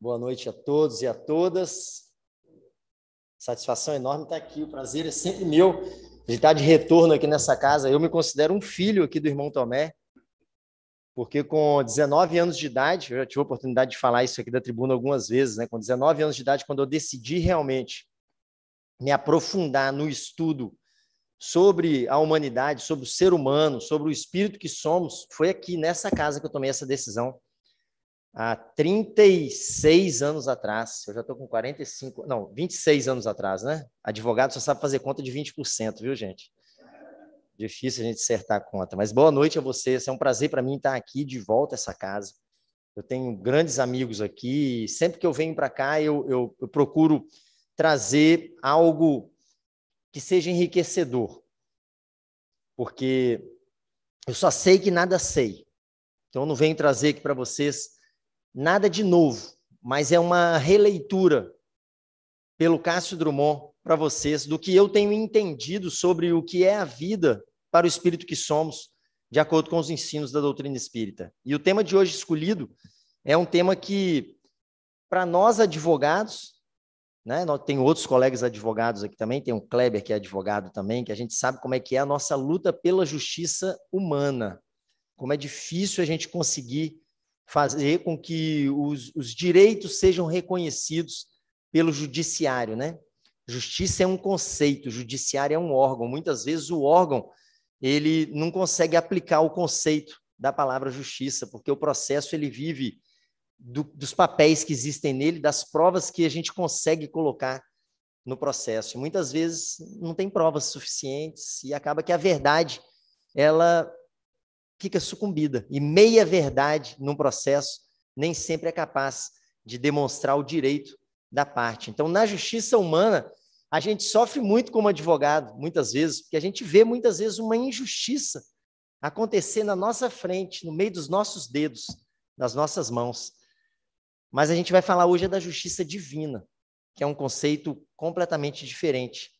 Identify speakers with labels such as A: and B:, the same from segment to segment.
A: Boa noite a todos e a todas. Satisfação enorme estar aqui. O prazer é sempre meu de estar de retorno aqui nessa casa. Eu me considero um filho aqui do irmão Tomé, porque com 19 anos de idade, eu já tive a oportunidade de falar isso aqui da tribuna algumas vezes, né? Com 19 anos de idade, quando eu decidi realmente me aprofundar no estudo sobre a humanidade, sobre o ser humano, sobre o espírito que somos, foi aqui nessa casa que eu tomei essa decisão há 36 anos atrás. Eu já estou com 45, não, 26 anos atrás, né? Advogado só sabe fazer conta de 20%, viu, gente? Difícil a gente acertar a conta. Mas boa noite a vocês. É um prazer para mim estar aqui de volta a essa casa. Eu tenho grandes amigos aqui. Sempre que eu venho para cá, eu, eu, eu procuro trazer algo que seja enriquecedor. Porque eu só sei que nada sei. Então, eu não venho trazer aqui para vocês nada de novo, mas é uma releitura pelo Cássio Drummond para vocês do que eu tenho entendido sobre o que é a vida para o espírito que somos, de acordo com os ensinos da doutrina espírita. E o tema de hoje escolhido é um tema que, para nós advogados, né, tem outros colegas advogados aqui também, tem o Kleber que é advogado também, que a gente sabe como é que é a nossa luta pela justiça humana, como é difícil a gente conseguir fazer com que os, os direitos sejam reconhecidos pelo judiciário, né? Justiça é um conceito, judiciário é um órgão. Muitas vezes o órgão ele não consegue aplicar o conceito da palavra justiça, porque o processo ele vive do, dos papéis que existem nele, das provas que a gente consegue colocar no processo. E muitas vezes não tem provas suficientes e acaba que a verdade ela fica sucumbida. E meia-verdade num processo nem sempre é capaz de demonstrar o direito da parte. Então, na justiça humana, a gente sofre muito como advogado, muitas vezes, porque a gente vê muitas vezes uma injustiça acontecer na nossa frente, no meio dos nossos dedos, nas nossas mãos. Mas a gente vai falar hoje é da justiça divina, que é um conceito completamente diferente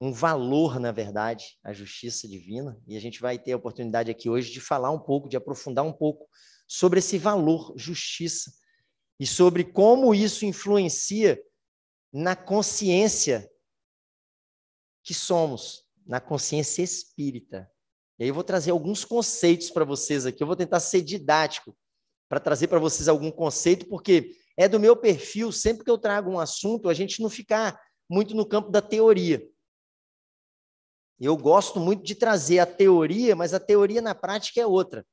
A: um valor, na verdade, a justiça divina, e a gente vai ter a oportunidade aqui hoje de falar um pouco, de aprofundar um pouco sobre esse valor justiça e sobre como isso influencia na consciência que somos, na consciência espírita. E aí eu vou trazer alguns conceitos para vocês aqui, eu vou tentar ser didático para trazer para vocês algum conceito, porque é do meu perfil, sempre que eu trago um assunto, a gente não ficar muito no campo da teoria. Eu gosto muito de trazer a teoria, mas a teoria na prática é outra.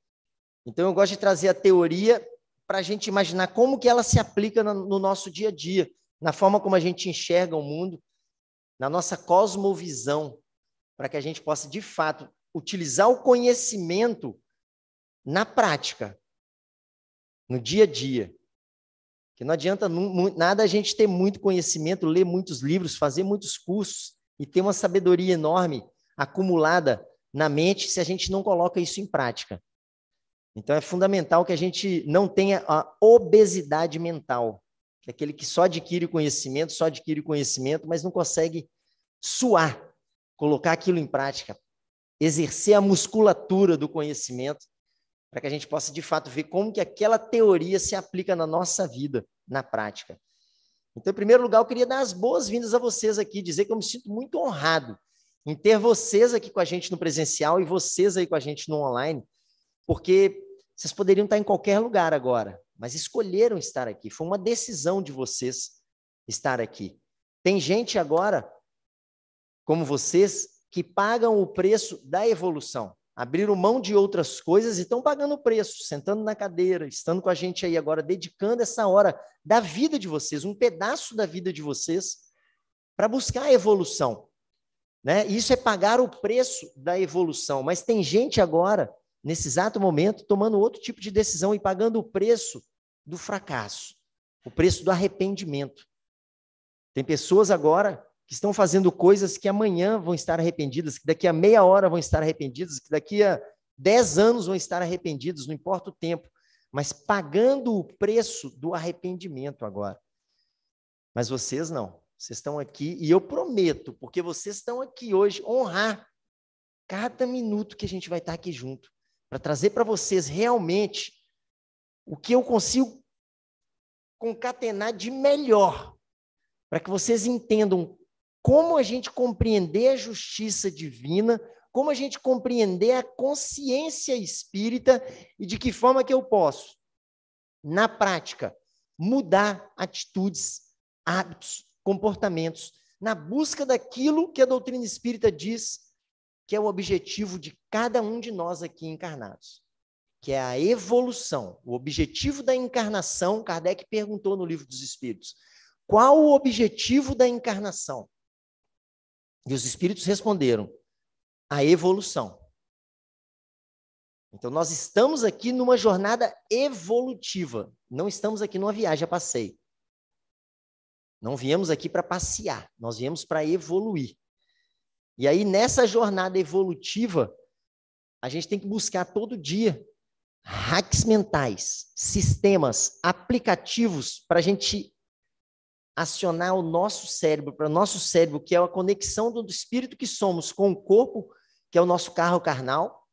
A: Então eu gosto de trazer a teoria para a gente imaginar como que ela se aplica no nosso dia a dia, na forma como a gente enxerga o mundo, na nossa cosmovisão, para que a gente possa de fato utilizar o conhecimento na prática, no dia a dia. Que não adianta nada a gente ter muito conhecimento, ler muitos livros, fazer muitos cursos e ter uma sabedoria enorme acumulada na mente se a gente não coloca isso em prática. Então é fundamental que a gente não tenha a obesidade mental, que é aquele que só adquire conhecimento, só adquire conhecimento, mas não consegue suar, colocar aquilo em prática, exercer a musculatura do conhecimento, para que a gente possa de fato ver como que aquela teoria se aplica na nossa vida, na prática. Então, em primeiro lugar, eu queria dar as boas-vindas a vocês aqui, dizer que eu me sinto muito honrado em ter vocês aqui com a gente no presencial e vocês aí com a gente no online, porque vocês poderiam estar em qualquer lugar agora, mas escolheram estar aqui. Foi uma decisão de vocês estar aqui. Tem gente agora, como vocês, que pagam o preço da evolução. Abriram mão de outras coisas e estão pagando o preço, sentando na cadeira, estando com a gente aí agora, dedicando essa hora da vida de vocês, um pedaço da vida de vocês, para buscar a evolução né? Isso é pagar o preço da evolução. Mas tem gente agora, nesse exato momento, tomando outro tipo de decisão e pagando o preço do fracasso, o preço do arrependimento. Tem pessoas agora que estão fazendo coisas que amanhã vão estar arrependidas, que daqui a meia hora vão estar arrependidas, que daqui a dez anos vão estar arrependidas, não importa o tempo, mas pagando o preço do arrependimento agora. Mas vocês não. Vocês estão aqui e eu prometo, porque vocês estão aqui hoje, honrar cada minuto que a gente vai estar aqui junto, para trazer para vocês realmente o que eu consigo concatenar de melhor, para que vocês entendam como a gente compreender a justiça divina, como a gente compreender a consciência espírita e de que forma que eu posso, na prática, mudar atitudes, hábitos comportamentos, na busca daquilo que a doutrina espírita diz que é o objetivo de cada um de nós aqui encarnados, que é a evolução. O objetivo da encarnação, Kardec perguntou no Livro dos Espíritos: qual o objetivo da encarnação? E os espíritos responderam: a evolução. Então, nós estamos aqui numa jornada evolutiva, não estamos aqui numa viagem a passeio. Não viemos aqui para passear, nós viemos para evoluir. E aí, nessa jornada evolutiva, a gente tem que buscar todo dia hacks mentais, sistemas, aplicativos para a gente acionar o nosso cérebro, para o nosso cérebro, que é a conexão do espírito que somos com o corpo, que é o nosso carro carnal,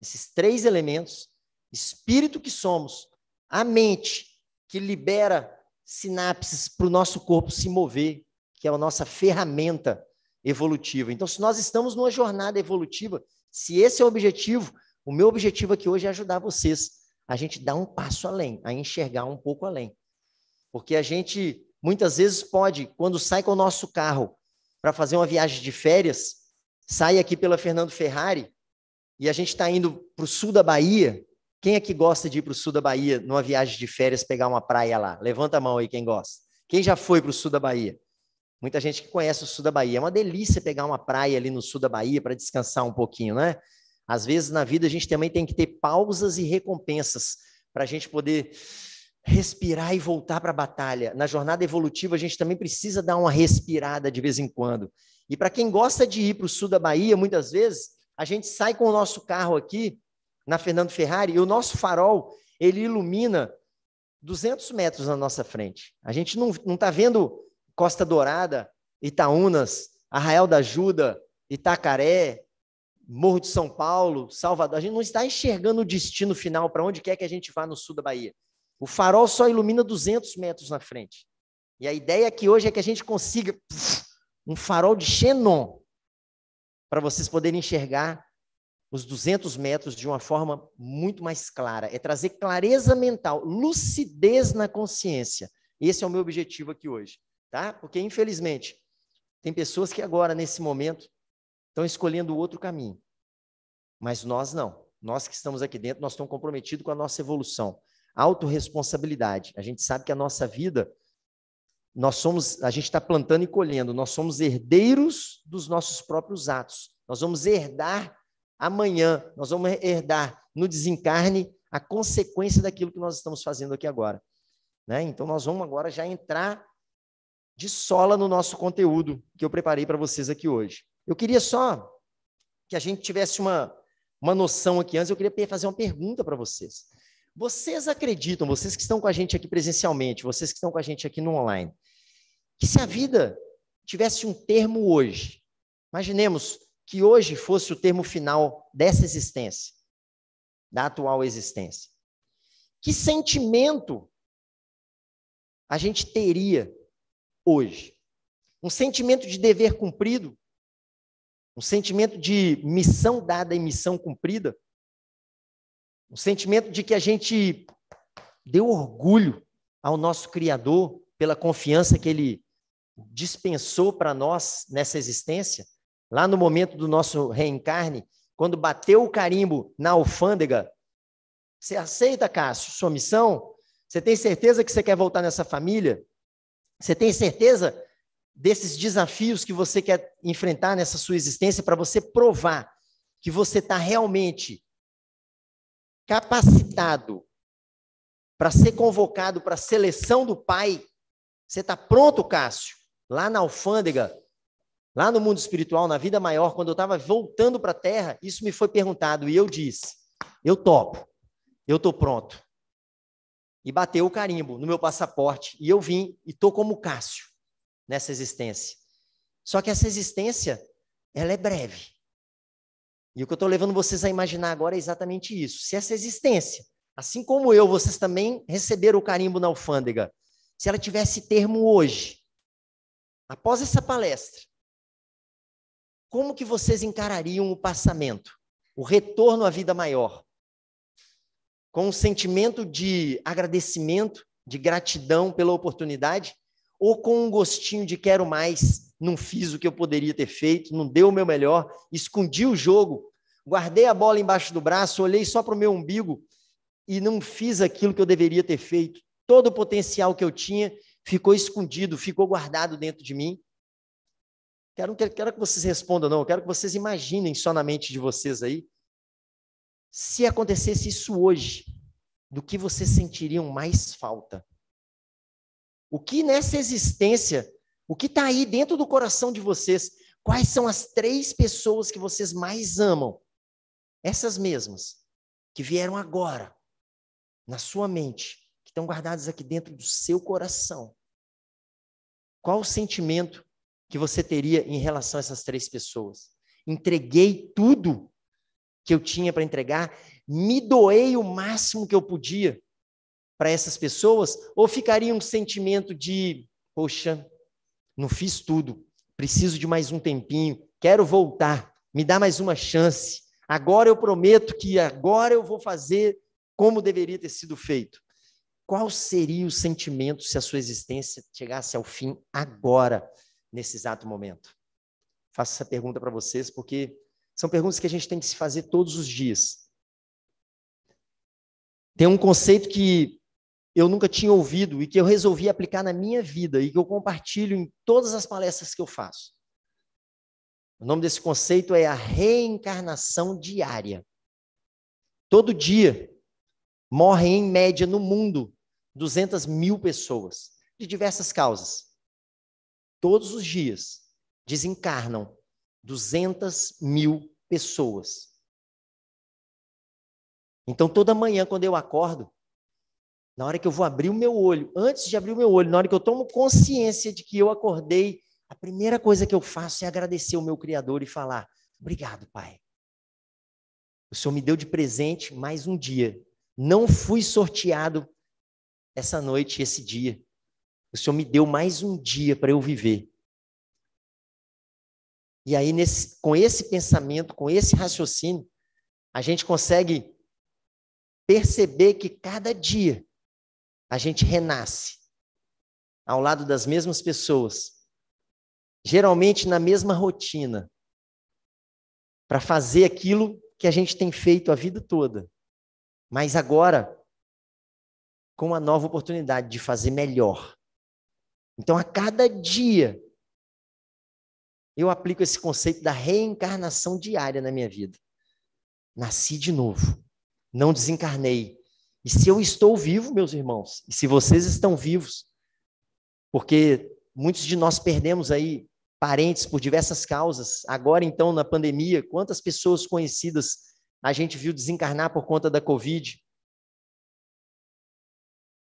A: esses três elementos, espírito que somos, a mente, que libera sinapses para o nosso corpo se mover, que é a nossa ferramenta evolutiva. Então, se nós estamos numa jornada evolutiva, se esse é o objetivo, o meu objetivo aqui hoje é ajudar vocês a gente dar um passo além, a enxergar um pouco além. Porque a gente muitas vezes pode, quando sai com o nosso carro para fazer uma viagem de férias, sai aqui pela Fernando Ferrari e a gente está indo para o sul da Bahia, quem é que gosta de ir para o sul da Bahia numa viagem de férias pegar uma praia lá? Levanta a mão aí quem gosta. Quem já foi para o sul da Bahia? Muita gente que conhece o sul da Bahia. É uma delícia pegar uma praia ali no sul da Bahia para descansar um pouquinho, né? Às vezes na vida a gente também tem que ter pausas e recompensas para a gente poder respirar e voltar para a batalha. Na jornada evolutiva a gente também precisa dar uma respirada de vez em quando. E para quem gosta de ir para o sul da Bahia, muitas vezes a gente sai com o nosso carro aqui na Fernando Ferrari, e o nosso farol, ele ilumina 200 metros na nossa frente. A gente não está vendo Costa Dourada, Itaúnas, Arraial da Ajuda, Itacaré, Morro de São Paulo, Salvador. A gente não está enxergando o destino final para onde quer que a gente vá no sul da Bahia. O farol só ilumina 200 metros na frente. E a ideia aqui hoje é que a gente consiga um farol de xenon para vocês poderem enxergar os 200 metros de uma forma muito mais clara. É trazer clareza mental, lucidez na consciência. Esse é o meu objetivo aqui hoje, tá? Porque, infelizmente, tem pessoas que agora, nesse momento, estão escolhendo outro caminho. Mas nós não. Nós que estamos aqui dentro, nós estamos comprometidos com a nossa evolução. Autoresponsabilidade. A gente sabe que a nossa vida, nós somos, a gente está plantando e colhendo, nós somos herdeiros dos nossos próprios atos. Nós vamos herdar amanhã nós vamos herdar no desencarne a consequência daquilo que nós estamos fazendo aqui agora. Né? Então, nós vamos agora já entrar de sola no nosso conteúdo que eu preparei para vocês aqui hoje. Eu queria só que a gente tivesse uma, uma noção aqui antes, eu queria fazer uma pergunta para vocês. Vocês acreditam, vocês que estão com a gente aqui presencialmente, vocês que estão com a gente aqui no online, que se a vida tivesse um termo hoje, imaginemos que hoje fosse o termo final dessa existência, da atual existência? Que sentimento a gente teria hoje? Um sentimento de dever cumprido? Um sentimento de missão dada e missão cumprida? Um sentimento de que a gente deu orgulho ao nosso Criador pela confiança que ele dispensou para nós nessa existência? Lá no momento do nosso reencarne, quando bateu o carimbo na alfândega, você aceita, Cássio, sua missão? Você tem certeza que você quer voltar nessa família? Você tem certeza desses desafios que você quer enfrentar nessa sua existência para você provar que você está realmente capacitado para ser convocado para a seleção do Pai? Você está pronto, Cássio? Lá na alfândega, Lá no mundo espiritual, na vida maior, quando eu estava voltando para a terra, isso me foi perguntado e eu disse: eu topo, eu estou pronto. E bateu o carimbo no meu passaporte e eu vim e estou como Cássio nessa existência. Só que essa existência, ela é breve. E o que eu estou levando vocês a imaginar agora é exatamente isso. Se essa existência, assim como eu, vocês também receberam o carimbo na alfândega, se ela tivesse termo hoje, após essa palestra, como que vocês encarariam o passamento, o retorno à vida maior? Com um sentimento de agradecimento, de gratidão pela oportunidade, ou com um gostinho de quero mais, não fiz o que eu poderia ter feito, não deu o meu melhor, escondi o jogo, guardei a bola embaixo do braço, olhei só para o meu umbigo e não fiz aquilo que eu deveria ter feito. Todo o potencial que eu tinha ficou escondido, ficou guardado dentro de mim Quero, quero, quero que vocês respondam, não. Eu quero que vocês imaginem só na mente de vocês aí. Se acontecesse isso hoje, do que vocês sentiriam mais falta? O que nessa existência, o que está aí dentro do coração de vocês, quais são as três pessoas que vocês mais amam? Essas mesmas, que vieram agora, na sua mente, que estão guardadas aqui dentro do seu coração. Qual o sentimento que você teria em relação a essas três pessoas. Entreguei tudo que eu tinha para entregar, me doei o máximo que eu podia para essas pessoas, ou ficaria um sentimento de, poxa, não fiz tudo, preciso de mais um tempinho, quero voltar, me dá mais uma chance. Agora eu prometo que agora eu vou fazer como deveria ter sido feito. Qual seria o sentimento se a sua existência chegasse ao fim agora? nesse exato momento? Faço essa pergunta para vocês porque são perguntas que a gente tem que se fazer todos os dias. Tem um conceito que eu nunca tinha ouvido e que eu resolvi aplicar na minha vida e que eu compartilho em todas as palestras que eu faço. O nome desse conceito é a reencarnação diária. Todo dia morrem, em média, no mundo, 200 mil pessoas, de diversas causas todos os dias, desencarnam 200 mil pessoas. Então, toda manhã, quando eu acordo, na hora que eu vou abrir o meu olho, antes de abrir o meu olho, na hora que eu tomo consciência de que eu acordei, a primeira coisa que eu faço é agradecer o meu Criador e falar: Obrigado, Pai. O Senhor me deu de presente mais um dia. Não fui sorteado essa noite, esse dia. O Senhor me deu mais um dia para eu viver. E aí, nesse, com esse pensamento, com esse raciocínio, a gente consegue perceber que cada dia a gente renasce ao lado das mesmas pessoas, geralmente na mesma rotina, para fazer aquilo que a gente tem feito a vida toda, mas agora com uma nova oportunidade de fazer melhor, então, a cada dia, eu aplico esse conceito da reencarnação diária na minha vida. Nasci de novo, não desencarnei. E se eu estou vivo, meus irmãos, e se vocês estão vivos, porque muitos de nós perdemos aí parentes por diversas causas, agora então na pandemia, quantas pessoas conhecidas a gente viu desencarnar por conta da Covid?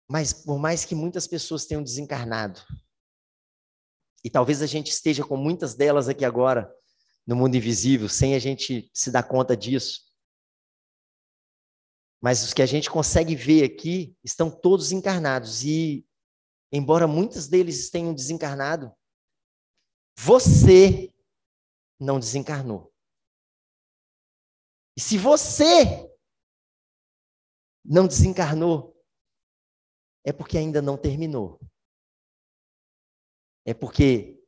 A: Mas por mais que muitas pessoas tenham desencarnado, e talvez a gente esteja com muitas delas aqui agora, no mundo invisível, sem a gente se dar conta disso. Mas os que a gente consegue ver aqui estão todos encarnados. E, embora muitos deles tenham desencarnado, você
B: não desencarnou. E se você não desencarnou, é porque ainda não terminou.
A: É porque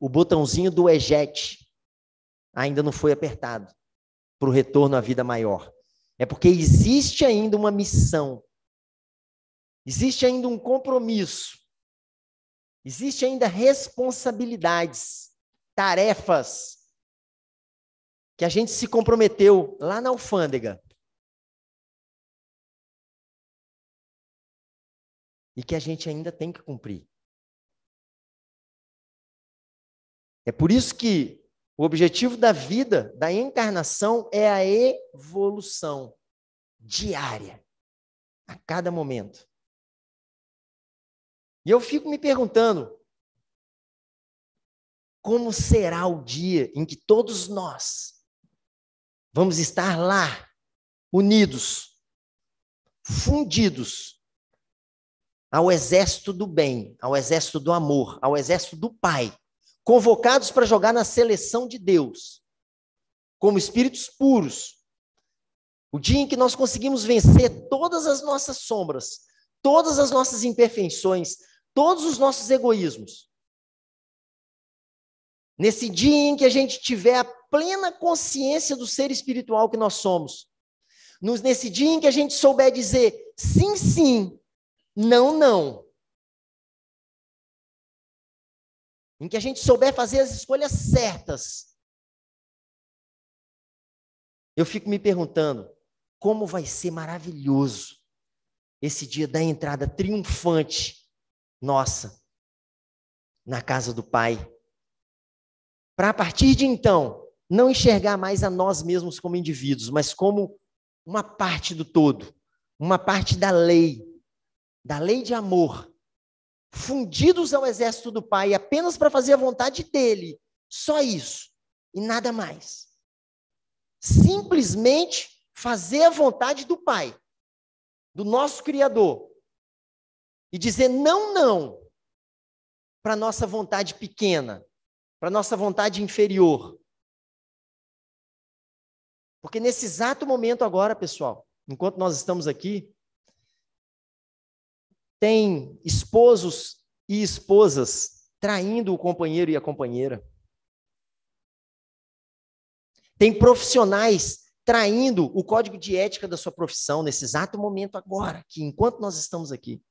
A: o botãozinho do eject ainda não foi apertado para o retorno à vida maior. É porque existe ainda uma missão, existe ainda um compromisso, existe ainda responsabilidades, tarefas que a gente se comprometeu lá na alfândega
B: e que a gente ainda tem que cumprir. É por isso que o
A: objetivo da vida, da encarnação, é a evolução diária, a cada momento. E eu fico me perguntando: como será o dia em que todos nós vamos estar lá, unidos, fundidos ao exército do bem, ao exército do amor, ao exército do Pai? convocados para jogar na seleção de Deus, como espíritos puros. O dia em que nós conseguimos vencer todas as nossas sombras, todas as nossas imperfeições, todos os nossos egoísmos. Nesse dia em que a gente tiver a plena consciência do ser espiritual que nós somos. Nesse dia em que a gente souber dizer sim, sim, não, não.
B: em que a gente souber fazer as escolhas certas.
A: Eu fico me perguntando como vai ser maravilhoso esse dia da entrada triunfante nossa na casa do Pai. Para a partir de então, não enxergar mais a nós mesmos como indivíduos, mas como uma parte do todo, uma parte da lei, da lei de amor fundidos ao exército do Pai apenas para fazer a vontade dele. Só isso. E nada mais. Simplesmente fazer a vontade do Pai, do nosso Criador. E dizer não, não para nossa vontade pequena, para nossa vontade inferior. Porque nesse exato momento agora, pessoal, enquanto nós estamos aqui, tem esposos e esposas traindo o companheiro e a companheira. Tem profissionais traindo o código de ética da sua profissão nesse exato momento agora, que enquanto nós estamos aqui.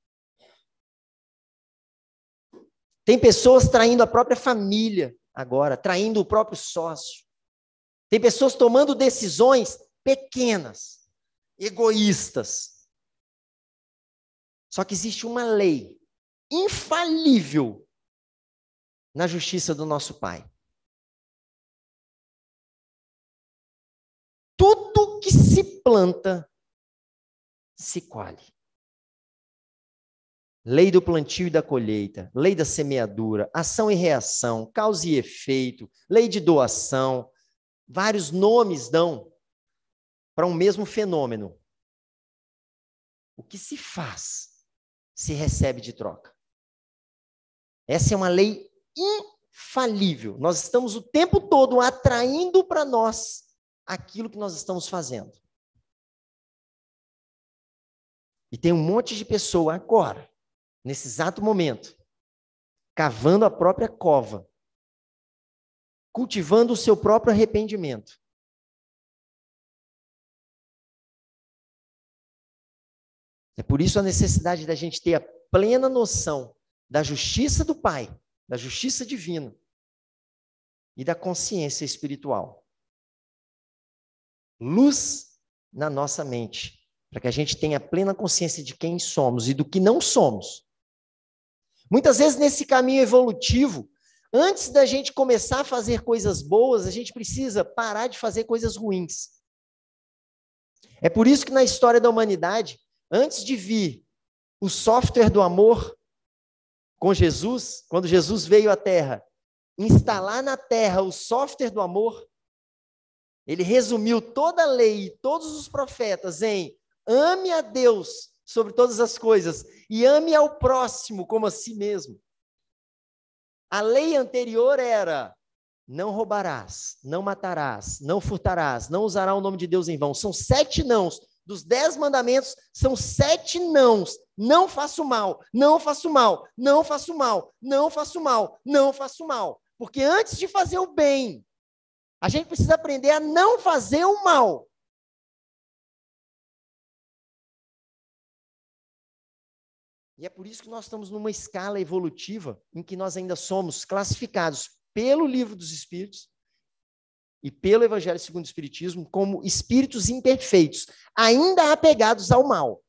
A: Tem pessoas traindo a própria família agora, traindo o próprio sócio. Tem pessoas tomando decisões pequenas, egoístas, só que existe uma lei
B: infalível na justiça do nosso Pai. Tudo que se planta
A: se colhe. Lei do plantio e da colheita, lei da semeadura, ação e reação, causa e efeito, lei de doação, vários nomes dão para um mesmo fenômeno. O que se faz se recebe de troca. Essa é uma lei infalível. Nós estamos o tempo todo atraindo para nós aquilo que nós estamos fazendo. E tem um monte de pessoa agora, nesse exato momento,
B: cavando a própria cova, cultivando o seu próprio arrependimento,
A: É por isso a necessidade da gente ter a plena noção da justiça do Pai, da justiça divina e da consciência espiritual. Luz na nossa mente, para que a gente tenha plena consciência de quem somos e do que não somos. Muitas vezes nesse caminho evolutivo, antes da gente começar a fazer coisas boas, a gente precisa parar de fazer coisas ruins. É por isso que na história da humanidade, Antes de vir o software do amor com Jesus, quando Jesus veio à Terra, instalar na Terra o software do amor, ele resumiu toda a lei e todos os profetas em ame a Deus sobre todas as coisas e ame ao próximo como a si mesmo. A lei anterior era: não roubarás, não matarás, não furtarás, não usará o nome de Deus em vão. São sete nãos dos dez mandamentos são sete nãos. Não faço mal, não faço mal, não faço mal, não faço mal, não faço mal. Porque antes de fazer o bem, a gente precisa aprender a não fazer o mal. E é por isso que nós estamos numa escala evolutiva em que nós ainda somos classificados pelo livro dos Espíritos e pelo Evangelho segundo o Espiritismo como espíritos imperfeitos, ainda
B: apegados ao mal.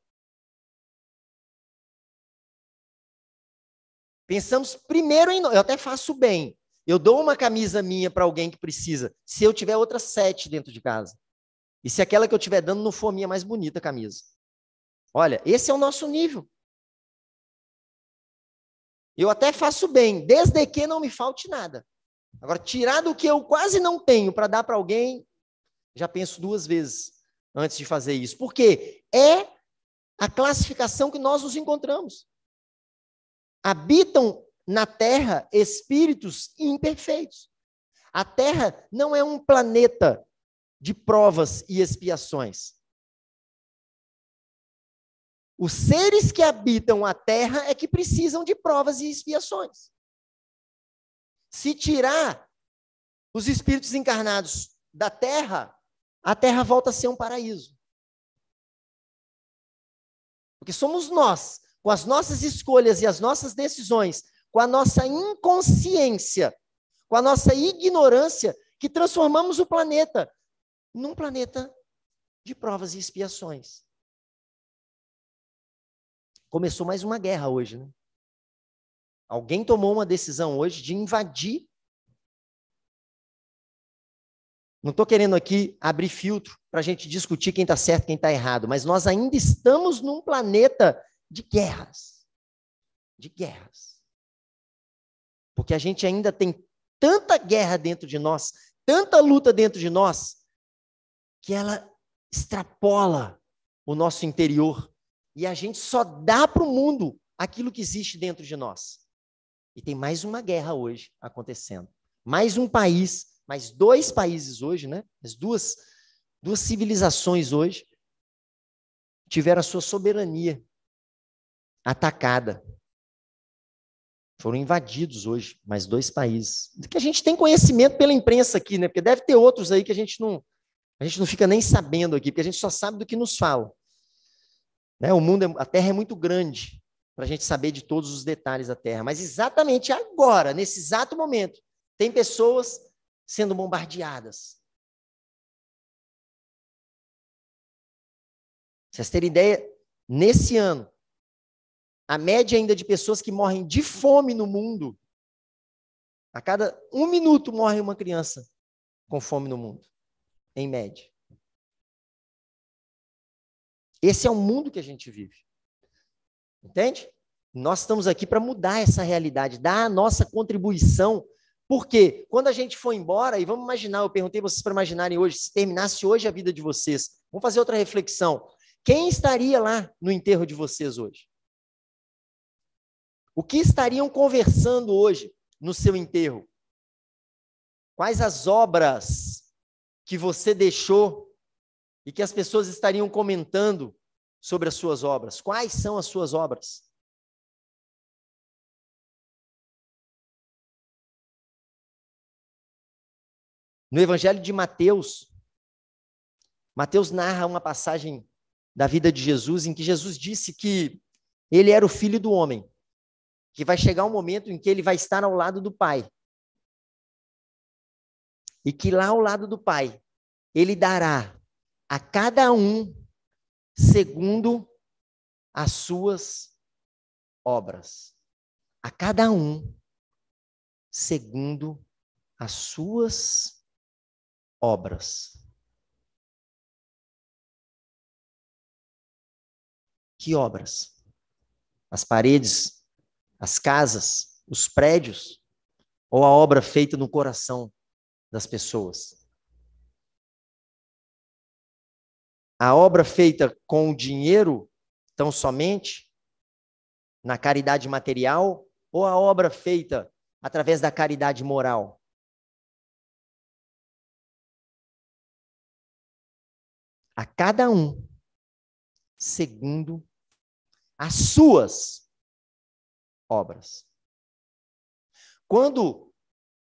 A: Pensamos primeiro em. Eu até faço bem. Eu dou uma camisa minha para alguém que precisa, se eu tiver outras sete dentro de casa. E se aquela que eu estiver dando não for minha mais bonita camisa. Olha, esse é o nosso nível. Eu até faço bem, desde que não me falte nada. Agora, tirar do que eu quase não tenho para dar para alguém, já penso duas vezes antes de fazer isso. Porque é a classificação que nós nos encontramos. Habitam na Terra espíritos imperfeitos. A Terra não é um planeta de provas e expiações. Os seres que habitam a Terra é que precisam de provas e
B: expiações. Se tirar os espíritos
A: encarnados da terra, a terra volta a ser um paraíso. Porque somos nós, com as nossas escolhas e as nossas decisões, com a nossa inconsciência, com a nossa ignorância, que transformamos o planeta num planeta de provas e expiações.
B: Começou mais uma guerra hoje, né?
A: Alguém tomou uma decisão hoje de invadir. Não estou querendo aqui abrir filtro para a gente discutir quem está certo, quem está errado, mas nós ainda estamos num planeta de guerras. De guerras. Porque a gente ainda tem tanta guerra dentro de nós, tanta luta dentro de nós, que ela extrapola o nosso interior. E a gente só dá para o mundo aquilo que existe dentro de nós. E tem mais uma guerra hoje acontecendo. Mais um país, mais dois países hoje, né? As duas, duas civilizações hoje tiveram a sua soberania atacada. Foram invadidos hoje, mais dois países. Que a gente tem conhecimento pela imprensa aqui, né? Porque deve ter outros aí que a gente não, a gente não fica nem sabendo aqui, porque a gente só sabe do que nos falam. Né? O mundo, é, a Terra é muito grande para a gente saber de todos os detalhes da Terra. Mas exatamente agora, nesse exato momento, tem pessoas sendo bombardeadas. Vocês terem ideia, nesse ano, a média ainda de pessoas que morrem de fome no mundo, a cada um minuto morre uma criança com fome no mundo, em média. Esse é o mundo que a gente vive. Entende? Nós estamos aqui para mudar essa realidade, dar a nossa contribuição. Porque quando a gente for embora, e vamos imaginar, eu perguntei vocês para imaginarem hoje, se terminasse hoje a vida de vocês, vamos fazer outra reflexão. Quem estaria lá no enterro de vocês hoje? O que estariam conversando hoje no seu enterro? Quais as obras que você deixou e que as pessoas estariam comentando sobre as suas obras. Quais são as suas obras? No Evangelho de Mateus, Mateus narra uma passagem da vida de Jesus em que Jesus disse que ele era o filho do homem, que vai chegar um momento em que ele vai estar ao lado do Pai. E que lá ao lado do Pai, ele dará a cada um segundo as suas obras. A
B: cada um segundo as suas obras.
A: Que obras? As paredes, as casas, os prédios ou a obra feita no coração das pessoas? a obra feita com o dinheiro, tão somente, na caridade material, ou a obra feita através da caridade moral?
B: A cada um, segundo as suas obras.
A: Quando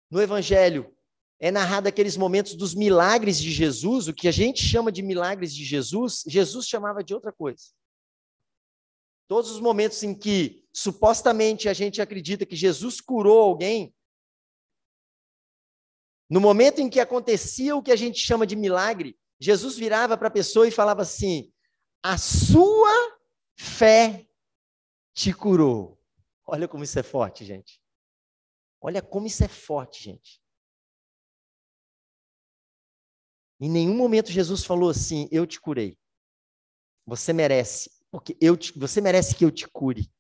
A: no Evangelho é narrado aqueles momentos dos milagres de Jesus, o que a gente chama de milagres de Jesus, Jesus chamava de outra coisa. Todos os momentos em que supostamente a gente acredita que Jesus curou alguém, no momento em que acontecia o que a gente chama de milagre, Jesus virava para a pessoa e falava assim: A sua fé te curou. Olha como isso é forte,
B: gente. Olha como isso é forte, gente.
A: Em nenhum momento Jesus falou assim: Eu te curei. Você merece, porque eu te, você merece que eu te cure.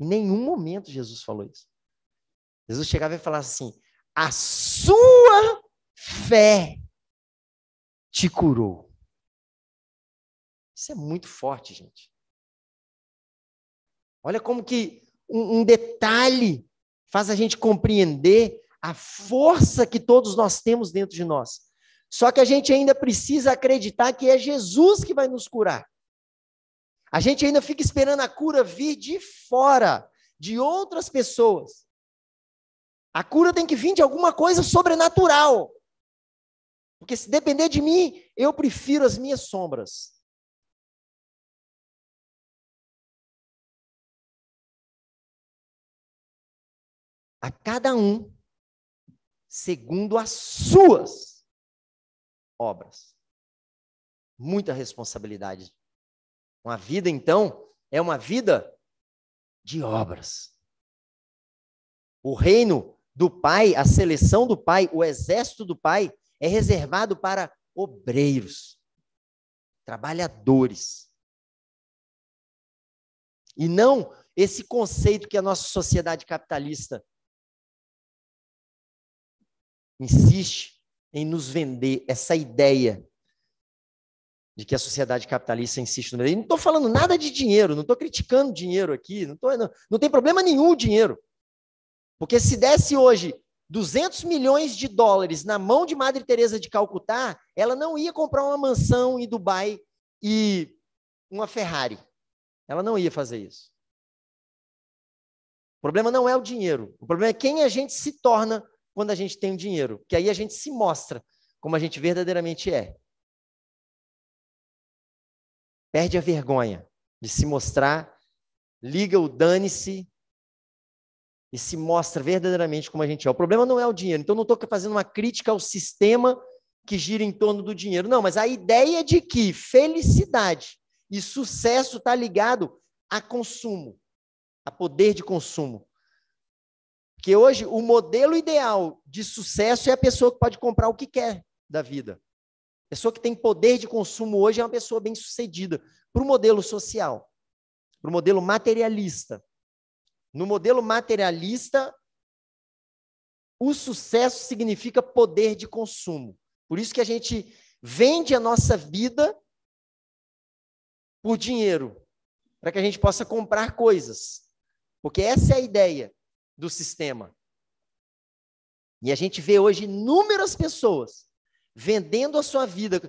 A: Em nenhum momento Jesus falou isso. Jesus chegava e falava assim: A sua
B: fé te curou. Isso é muito
A: forte, gente. Olha como que um, um detalhe faz a gente compreender a força que todos nós temos dentro de nós. Só que a gente ainda precisa acreditar que é Jesus que vai nos curar. A gente ainda fica esperando a cura vir de fora, de outras pessoas. A cura tem que vir de alguma coisa sobrenatural.
B: Porque se depender de mim, eu prefiro as minhas sombras. A cada um, segundo as suas obras. Muita responsabilidade.
A: Uma vida, então, é uma vida de obras. O reino do Pai, a seleção do Pai, o exército do Pai é reservado para obreiros, trabalhadores. E não esse conceito que a nossa sociedade capitalista insiste em nos vender essa ideia de que a sociedade capitalista insiste no. E não estou falando nada de dinheiro, não estou criticando dinheiro aqui, não, tô, não, não tem problema nenhum o dinheiro. Porque se desse hoje 200 milhões de dólares na mão de Madre Teresa de Calcutá, ela não ia comprar uma mansão em Dubai e uma Ferrari. Ela não ia fazer isso. O problema não é o dinheiro, o problema é quem a gente se torna quando a gente tem o dinheiro, que aí a gente se mostra como a gente verdadeiramente é. Perde a vergonha de se mostrar, liga o dane-se e se mostra verdadeiramente como a gente é. O problema não é o dinheiro. Então, não estou fazendo uma crítica ao sistema que gira em torno do dinheiro. Não, mas a ideia é de que felicidade e sucesso está ligado a consumo, a poder de consumo. Porque hoje o modelo ideal de sucesso é a pessoa que pode comprar o que quer da vida. A pessoa que tem poder de consumo hoje é uma pessoa bem sucedida para o modelo social, para o modelo materialista. No modelo materialista, o sucesso significa poder de consumo. Por isso que a gente vende a nossa vida por dinheiro, para que a gente possa comprar coisas. Porque essa é a ideia do sistema. E a gente vê hoje inúmeras pessoas vendendo a sua vida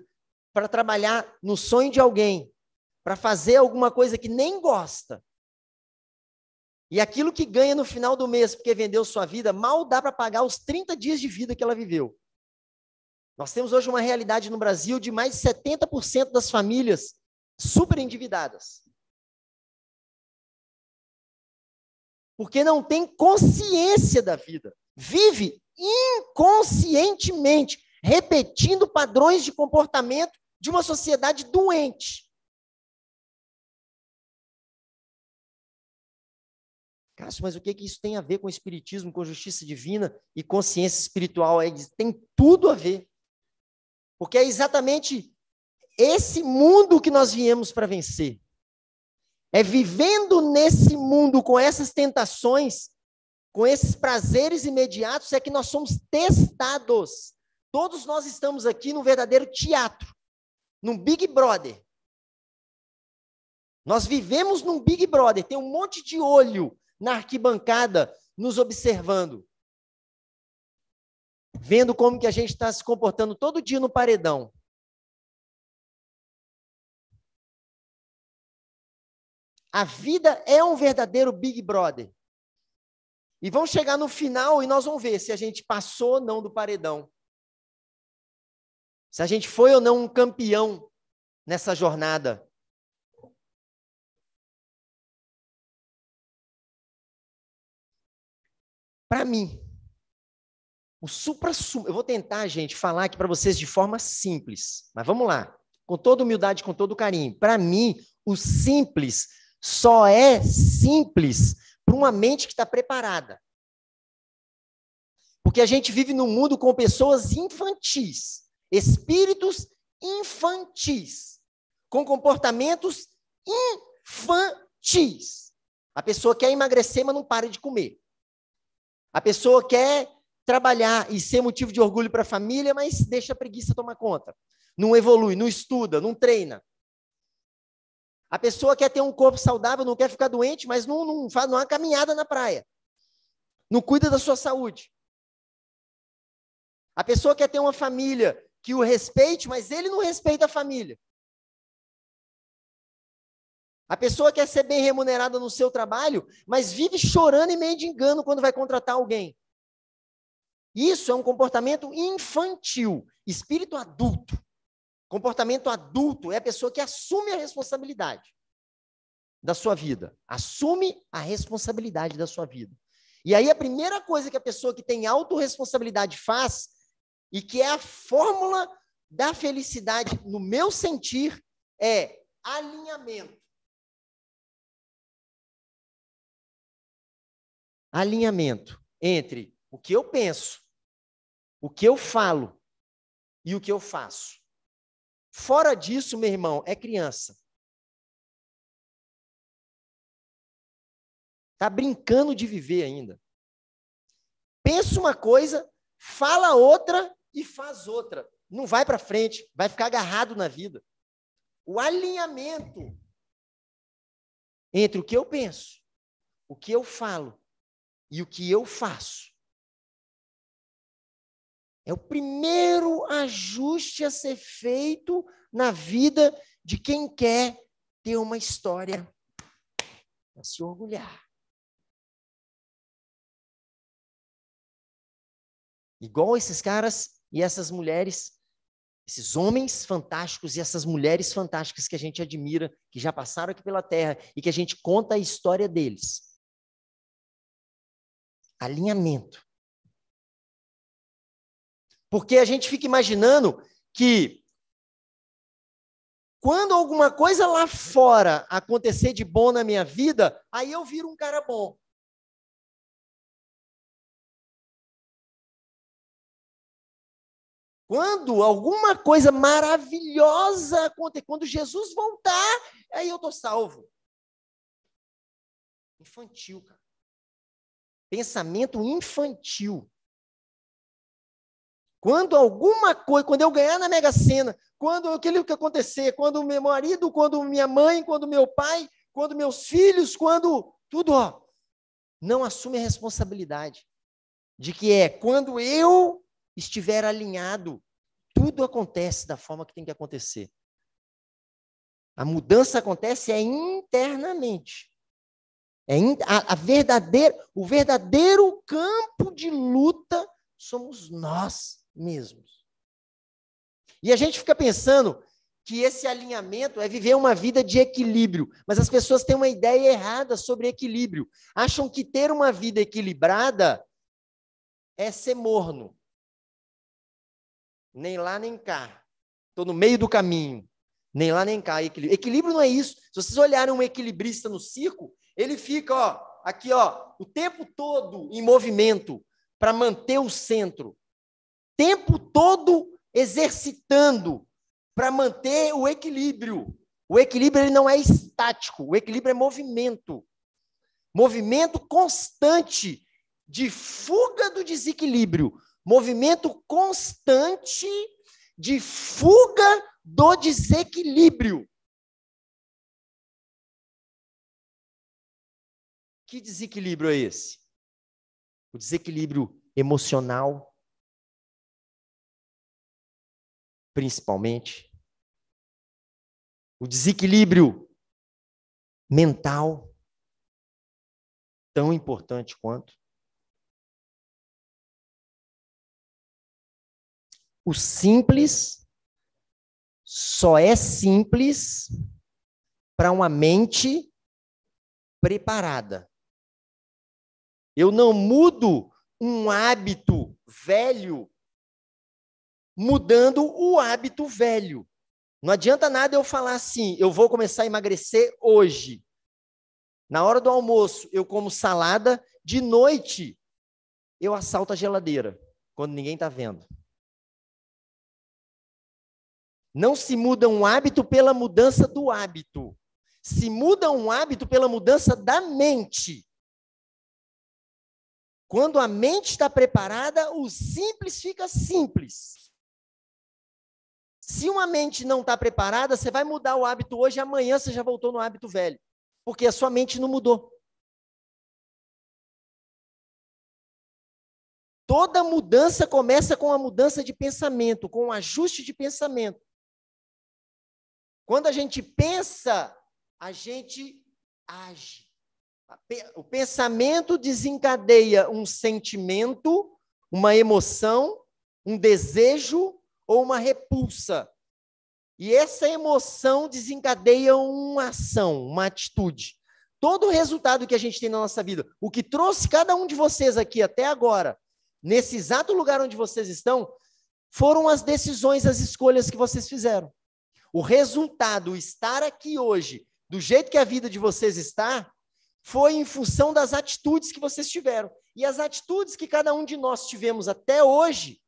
A: para trabalhar no sonho de alguém, para fazer alguma coisa que nem gosta. E aquilo que ganha no final do mês, porque vendeu sua vida, mal dá para pagar os 30 dias de vida que ela viveu. Nós temos hoje uma realidade no Brasil de mais de 70% das famílias super
B: endividadas. porque não tem
A: consciência da vida. Vive inconscientemente, repetindo padrões de comportamento de uma sociedade doente.
B: Cássio, mas o que, que isso tem a
A: ver com espiritismo, com justiça divina e consciência espiritual? É tem tudo a ver. Porque é exatamente esse mundo que nós viemos para vencer. É vivendo nesse mundo com essas tentações, com esses prazeres imediatos, é que nós somos testados. Todos nós estamos aqui num verdadeiro teatro, num Big Brother. Nós vivemos num Big Brother, tem um monte de olho na arquibancada nos observando. Vendo como que a gente está se comportando
B: todo dia no paredão.
A: A vida é um verdadeiro Big Brother. E vão chegar no final e nós vamos ver se a gente passou ou não do paredão. Se a gente foi ou não um campeão nessa jornada. Para mim, o supra sumo, eu vou tentar, gente, falar aqui para vocês de forma simples, mas vamos lá, com toda humildade, com todo carinho. Para mim, o simples só é simples para uma mente que está preparada. Porque a gente vive num mundo com pessoas infantis, espíritos infantis, com comportamentos infantis. A pessoa quer emagrecer, mas não para de comer. A pessoa quer trabalhar e ser motivo de orgulho para a família, mas deixa a preguiça tomar conta. Não evolui, não estuda, não treina. A pessoa quer ter um corpo saudável, não quer ficar doente, mas não, não faz não há caminhada na praia. Não cuida da sua saúde. A pessoa quer ter uma família que o respeite, mas ele não respeita a família. A pessoa quer ser bem remunerada no seu trabalho, mas vive chorando e meio de engano quando vai contratar alguém. Isso é um comportamento infantil, espírito adulto. Comportamento adulto é a pessoa que assume a responsabilidade da sua vida. Assume a responsabilidade da sua vida. E aí a primeira coisa que a pessoa que tem autorresponsabilidade faz, e que é a fórmula da felicidade, no meu sentir, é alinhamento. Alinhamento entre o que eu penso, o que eu falo e o que eu faço. Fora disso, meu irmão, é criança.
B: Tá brincando de viver ainda.
A: Pensa uma coisa, fala outra e faz outra. Não vai para frente, vai ficar agarrado na vida. O alinhamento entre o que eu penso, o que eu falo e o que eu faço é o primeiro ajuste a ser feito na vida de quem quer ter uma história para se orgulhar. Igual esses caras e essas mulheres, esses homens fantásticos e essas mulheres fantásticas que a gente admira, que já passaram aqui pela Terra e que a gente conta a história deles.
B: Alinhamento. Porque a gente fica imaginando
A: que quando alguma coisa lá fora acontecer de bom na minha vida, aí eu viro um cara bom.
B: Quando alguma coisa maravilhosa acontecer, quando Jesus voltar, aí eu tô salvo.
A: Infantil, cara. Pensamento infantil. Quando alguma coisa, quando eu ganhar na Mega Sena, quando aquilo que acontecer, quando meu marido, quando minha mãe, quando meu pai, quando meus filhos, quando tudo, ó, não assume a responsabilidade de que é quando eu estiver alinhado, tudo acontece da forma que tem que acontecer. A mudança acontece é internamente. É in, a, a verdadeira, o verdadeiro campo de luta somos nós mesmos. E a gente fica pensando que esse alinhamento é viver uma vida de equilíbrio, mas as pessoas têm uma ideia errada sobre equilíbrio. Acham que ter uma vida equilibrada é ser morno. Nem lá nem cá. Estou no meio do caminho. Nem lá nem cá. Equilíbrio. equilíbrio não é isso. Se vocês olharem um equilibrista no circo, ele fica ó, aqui ó, o tempo todo em movimento para manter o centro tempo todo exercitando para manter o equilíbrio. O equilíbrio ele não é estático, o equilíbrio é movimento. Movimento constante de fuga do desequilíbrio. Movimento constante de fuga do desequilíbrio.
B: Que desequilíbrio é esse? O desequilíbrio emocional, principalmente. O desequilíbrio mental, tão importante quanto. O simples só é simples para uma mente preparada. Eu não
A: mudo um hábito velho mudando o hábito velho. Não adianta nada eu falar assim, eu vou começar a emagrecer hoje. Na hora do almoço, eu como salada, de noite, eu assalto a geladeira, quando ninguém está vendo. Não se muda um hábito pela mudança do hábito. Se muda um hábito pela mudança da mente. Quando a mente está preparada, o simples fica simples. Se uma mente não está preparada, você vai mudar o hábito hoje e amanhã você já voltou no
B: hábito velho, porque a sua mente não mudou. Toda mudança começa com a mudança de pensamento, com um
A: ajuste de pensamento. Quando a gente pensa, a gente age. O pensamento desencadeia um sentimento, uma emoção, um desejo ou uma repulsa. E essa emoção desencadeia uma ação, uma atitude. Todo o resultado que a gente tem na nossa vida, o que trouxe cada um de vocês aqui até agora, nesse exato lugar onde vocês estão, foram as decisões, as escolhas que vocês fizeram. O resultado, estar aqui hoje, do jeito que a vida de vocês está, foi em função das atitudes que vocês tiveram. E as atitudes que cada um de nós tivemos até hoje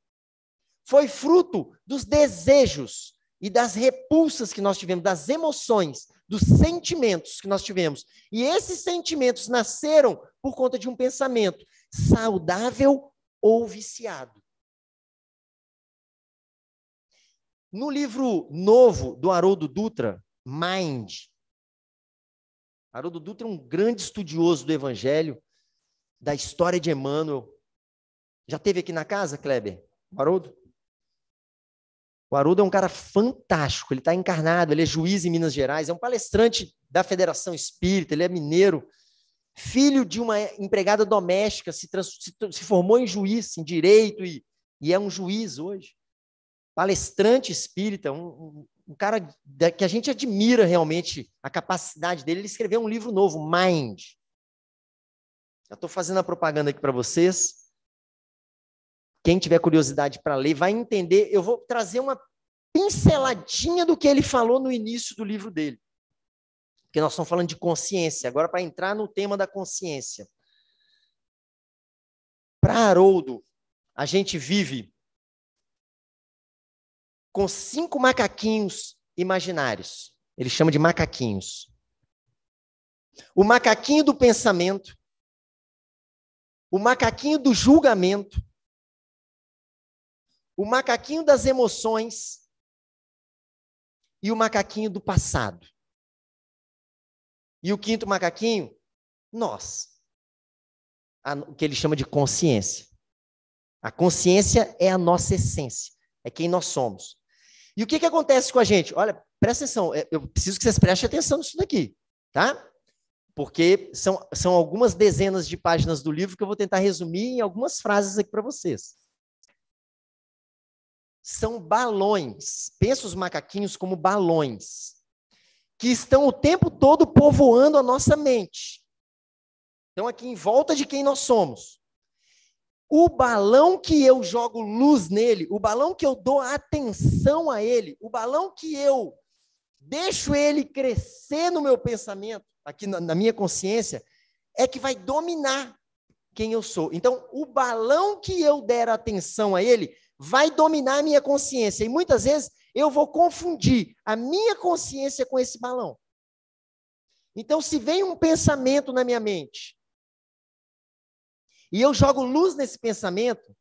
A: foi fruto dos desejos e das repulsas que nós tivemos, das emoções, dos sentimentos que nós tivemos. E esses sentimentos nasceram por conta de um pensamento saudável ou viciado. No livro novo do Haroldo Dutra, Mind, Haroldo Dutra é um grande estudioso do Evangelho, da história de Emmanuel. Já teve aqui na casa, Kleber? Haroldo? O Haroldo é um cara fantástico, ele está encarnado, ele é juiz em Minas Gerais, é um palestrante da Federação Espírita, ele é mineiro, filho de uma empregada doméstica, se, trans, se, se formou em juiz, em direito, e, e, é um juiz hoje. Palestrante espírita, um, um, um cara da, que a gente admira realmente a capacidade dele. Ele escreveu um livro novo, Mind. Já estou fazendo a propaganda aqui para vocês. Quem tiver curiosidade para ler vai entender. Eu vou trazer uma pinceladinha do que ele falou no início do livro dele. Porque nós estamos falando de consciência. Agora, para entrar no tema da consciência. Para Haroldo, a gente vive com cinco macaquinhos imaginários. Ele chama de macaquinhos. O macaquinho do pensamento, o
B: macaquinho do julgamento, o macaquinho das emoções e o macaquinho do passado.
A: E o quinto macaquinho, nós. o que ele chama de consciência. A consciência é a nossa essência, é quem nós somos. E o que, que acontece com a gente? Olha, presta atenção, é, eu preciso que vocês prestem atenção nisso daqui, tá? Porque são, são algumas dezenas de páginas do livro que eu vou tentar resumir em algumas frases aqui para vocês são balões. Pensa os macaquinhos como balões, que estão o tempo todo povoando a nossa mente. Estão aqui em volta de quem nós somos. O balão que eu jogo luz nele, o balão que eu dou atenção a ele, o balão que eu deixo ele crescer no meu pensamento, aqui na, na minha consciência, é que vai dominar quem eu sou. Então, o balão que eu der atenção a ele vai dominar a minha consciência. E muitas vezes eu vou confundir a minha consciência com esse balão. Então, se vem um pensamento na minha mente e eu jogo luz nesse pensamento,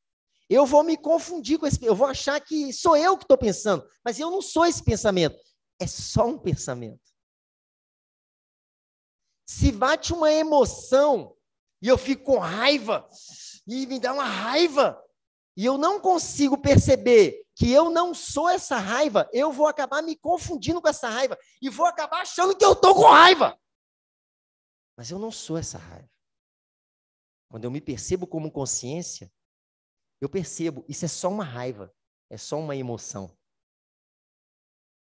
A: eu vou me confundir com esse, eu vou achar que sou eu que estou pensando, mas eu não sou esse pensamento. É só um pensamento. Se bate uma emoção e eu fico com raiva e me dá uma raiva, e eu não consigo perceber que eu não sou essa raiva, eu vou acabar me confundindo com essa raiva e vou acabar achando que eu estou com raiva. Mas eu não sou essa raiva. Quando eu me percebo como consciência, eu percebo, isso é só uma raiva, é só uma emoção.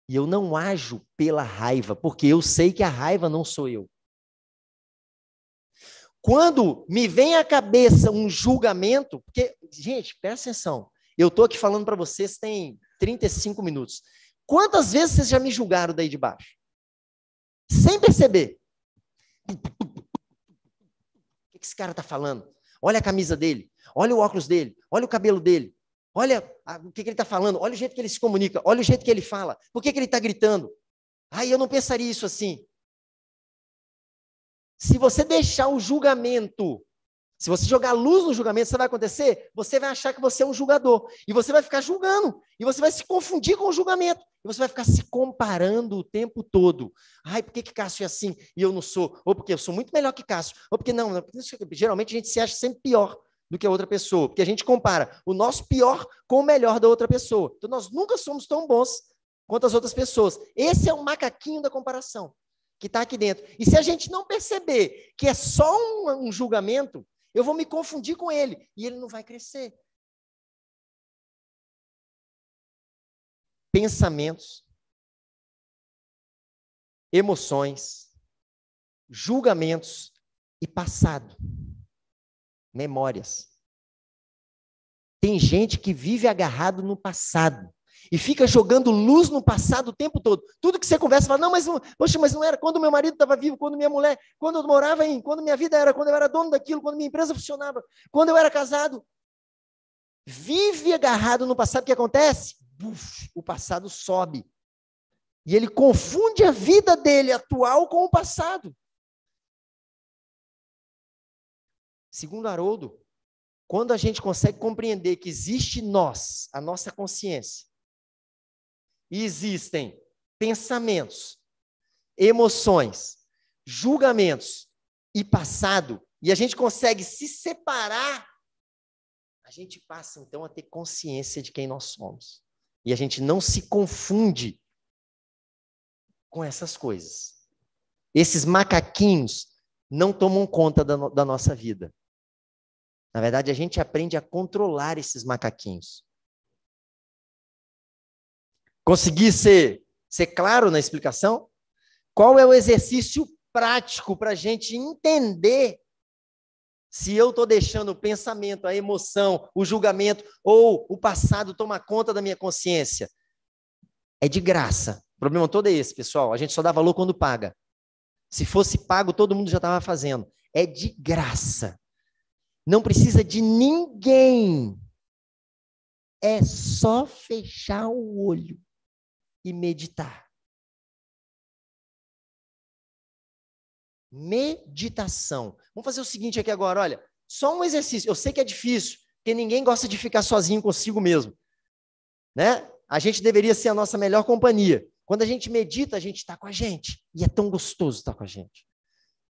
A: E eu não ajo pela raiva, porque eu sei que a raiva não sou eu. Quando me vem à cabeça um julgamento, porque, gente, presta atenção, eu estou aqui falando para vocês tem 35 minutos. Quantas vezes vocês já me julgaram daí de baixo? Sem perceber. O que esse cara está falando? Olha a camisa dele, olha o óculos dele, olha o cabelo dele, olha o que, ele está falando, olha o jeito que ele se comunica, olha o jeito que ele fala, por que, ele está gritando? Ah, eu não pensaria isso assim. Se você deixar o julgamento, se você jogar luz no julgamento, o que vai acontecer? Você vai achar que você é um julgador. E você vai ficar julgando. E você vai se confundir com o julgamento. E você vai ficar se comparando o tempo todo. Ai, por que, que Cássio é assim e eu não sou? Ou porque eu sou muito melhor que Cássio? Ou porque não? não geralmente a gente se acha sempre pior do que a outra pessoa. Porque a gente compara o nosso pior com o melhor da outra pessoa. Então nós nunca somos tão bons quanto as outras pessoas. Esse é o macaquinho da comparação que está aqui dentro. E se a gente não perceber que é só um, um julgamento, eu vou me confundir
B: com ele e ele não vai crescer. Pensamentos, emoções,
A: julgamentos e passado, memórias. Tem gente que vive agarrado no passado e fica jogando luz no passado o tempo todo. Tudo que você conversa, fala, não, mas, poxa, mas não era quando meu marido estava vivo, quando minha mulher, quando eu morava em, quando minha vida era, quando eu era dono daquilo, quando minha empresa funcionava, quando eu era casado. Vive agarrado no passado, o que acontece? Uf, o passado sobe. E ele confunde a vida dele atual com o passado. Segundo Haroldo, quando a gente consegue compreender que existe nós, a nossa consciência, e existem pensamentos, emoções, julgamentos e passado, e a gente consegue se separar, a gente passa então a ter consciência de quem nós somos. E a gente não se confunde com essas coisas. Esses macaquinhos não tomam conta da, no da nossa vida. Na verdade, a gente aprende a controlar esses macaquinhos. Consegui ser, ser claro na explicação? Qual é o exercício prático para a gente entender se eu estou deixando o pensamento, a emoção, o julgamento ou o passado tomar conta da minha consciência? É de graça. O problema todo é esse, pessoal. A gente só dá valor quando paga. Se fosse pago, todo mundo já estava fazendo. É de graça. Não precisa de ninguém. É só fechar o
B: olho e meditar.
A: Meditação. Vamos fazer o seguinte aqui agora, olha. Só um exercício. Eu sei que é difícil, porque ninguém gosta de ficar sozinho consigo mesmo. Né? A gente deveria ser a nossa melhor companhia. Quando a gente medita, a gente está com a gente. E é tão gostoso estar com a gente.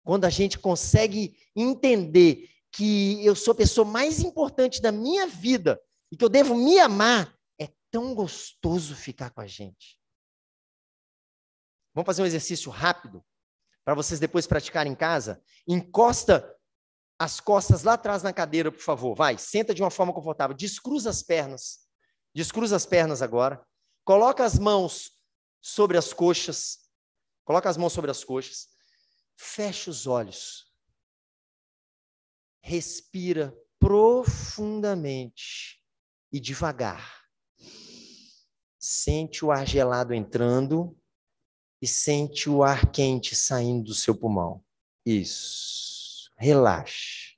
A: Quando a gente consegue entender que eu sou a pessoa mais importante da minha vida e que eu devo me amar, tão gostoso ficar com a gente. Vamos fazer um exercício rápido para vocês depois praticarem em casa. Encosta as costas lá atrás na cadeira, por favor. Vai, senta de uma forma confortável. Descruza as pernas. Descruza as pernas agora. Coloca as mãos sobre as coxas. Coloca as mãos sobre as coxas. Fecha os olhos. Respira profundamente e devagar sente o ar gelado entrando e sente o ar quente saindo do seu pulmão. Isso. Relaxe.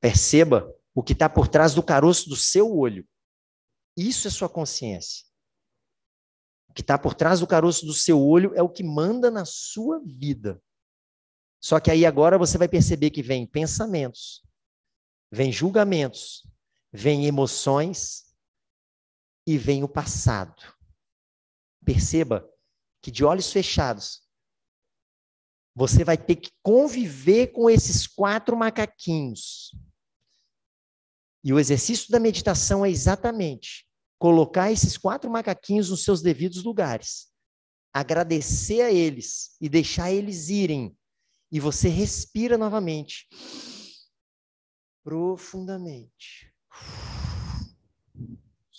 A: Perceba o que está por trás do caroço do seu olho. Isso é sua consciência. O que está por trás do caroço do seu olho é o que manda na sua vida. Só que aí agora você vai perceber que vem pensamentos, vem julgamentos, vem emoções, e vem o passado. Perceba que de olhos fechados, você vai ter que conviver com esses quatro macaquinhos. E o exercício da meditação é exatamente colocar esses quatro macaquinhos nos seus devidos lugares, agradecer a eles e deixar eles irem. E você respira novamente, profundamente.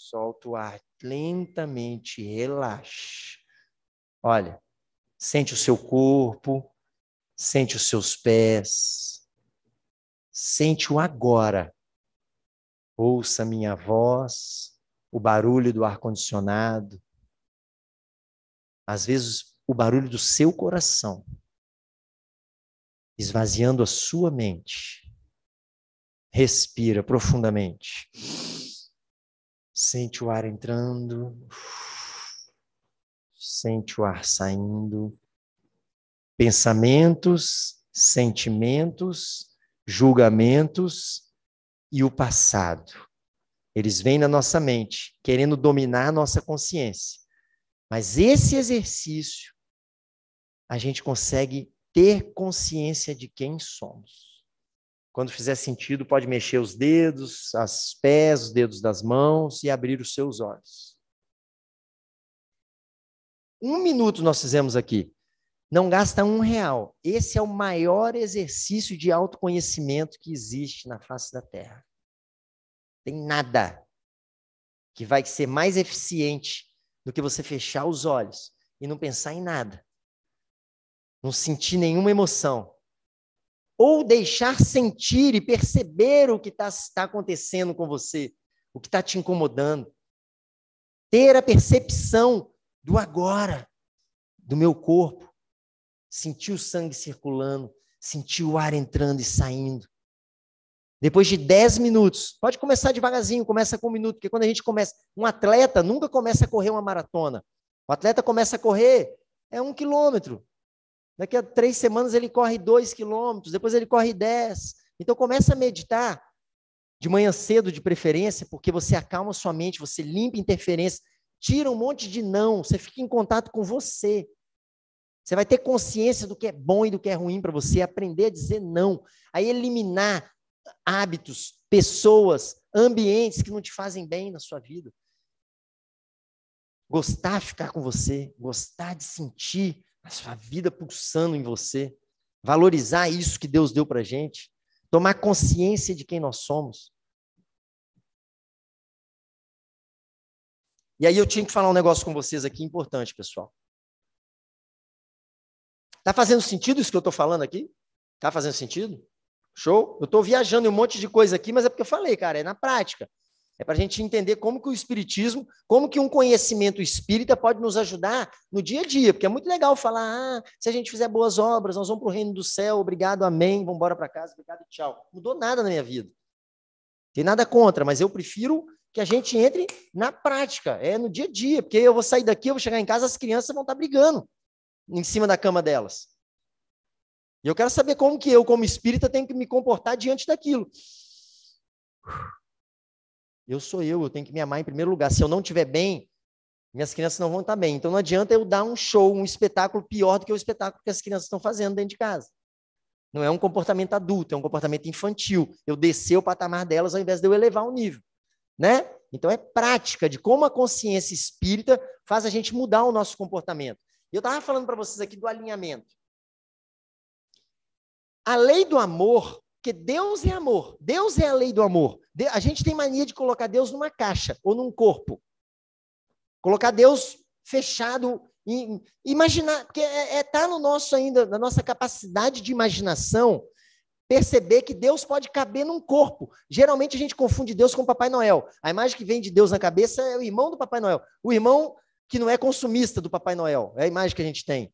A: Solta o ar lentamente, relaxa. Olha, sente o seu corpo, sente os seus pés, sente o agora. Ouça minha voz, o barulho do ar-condicionado, às vezes o barulho do seu coração, esvaziando a sua mente. Respira profundamente. Sente o ar entrando, sente o ar saindo. Pensamentos, sentimentos, julgamentos e o passado. Eles vêm na nossa mente, querendo dominar a nossa consciência. Mas esse exercício, a gente consegue ter consciência de quem somos. Quando fizer sentido, pode mexer os dedos, as pés, os dedos das mãos e abrir os seus olhos. Um minuto nós fizemos aqui. Não gasta um real. Esse é o maior exercício de autoconhecimento que existe na face da Terra. Tem nada que vai ser mais eficiente do que você fechar os olhos e não pensar em nada, não sentir nenhuma emoção, ou deixar sentir e perceber o que está tá acontecendo com você, o que está te incomodando. Ter a percepção do agora, do meu corpo. Sentir o sangue circulando, sentir o ar entrando e saindo. Depois de 10 minutos, pode começar devagarzinho, começa com um minuto, porque quando a gente começa, um atleta nunca começa a correr uma maratona. O atleta começa a correr, é um quilômetro, Daqui a três semanas ele corre dois quilômetros, depois ele corre dez. Então começa a meditar de manhã cedo, de preferência, porque você acalma sua mente, você limpa interferência, tira um monte de não, você fica em contato com você. Você vai ter consciência do que é bom e do que é ruim para você, aprender a dizer não, a eliminar hábitos, pessoas, ambientes que não te fazem bem na sua vida. Gostar de ficar com você, gostar de sentir a sua vida pulsando em você, valorizar isso que Deus deu para gente, tomar consciência de quem nós somos. E aí eu tinha que falar um negócio com vocês aqui importante, pessoal. Tá fazendo sentido isso que eu estou falando aqui? Tá fazendo sentido? Show? Eu estou viajando em um monte de coisa aqui, mas é porque eu falei, cara, é na prática. É para a gente entender como que o espiritismo, como que um conhecimento espírita pode nos ajudar no dia a dia, porque é muito legal falar, ah, se a gente fizer boas obras, nós vamos para o reino do céu, obrigado, amém, vamos embora para casa, obrigado, tchau. Mudou nada na minha vida. Tem nada contra, mas eu prefiro que a gente entre na prática, é no dia a dia, porque eu vou sair daqui, eu vou chegar em casa, as crianças vão estar tá brigando em cima da cama delas. E eu quero saber como que eu, como espírita, tenho que me comportar diante daquilo. Eu sou eu, eu tenho que me amar em primeiro lugar. Se eu não estiver bem, minhas crianças não vão estar bem. Então não adianta eu dar um show, um espetáculo pior do que o espetáculo que as crianças estão fazendo dentro de casa. Não é um comportamento adulto, é um comportamento infantil. Eu descer o patamar delas ao invés de eu elevar o nível, né? Então é prática de como a consciência espírita faz a gente mudar o nosso comportamento. Eu estava falando para vocês aqui do alinhamento. A lei do amor porque Deus é amor, Deus é a lei do amor. A gente tem mania de colocar Deus numa caixa ou num corpo. Colocar Deus fechado, em, imaginar, porque é, é tá no nosso ainda, na nossa capacidade de imaginação, perceber que Deus pode caber num corpo. Geralmente a gente confunde Deus com Papai Noel. A imagem que vem de Deus na cabeça é o irmão do Papai Noel, o irmão que não é consumista do Papai Noel. É a imagem que a gente tem,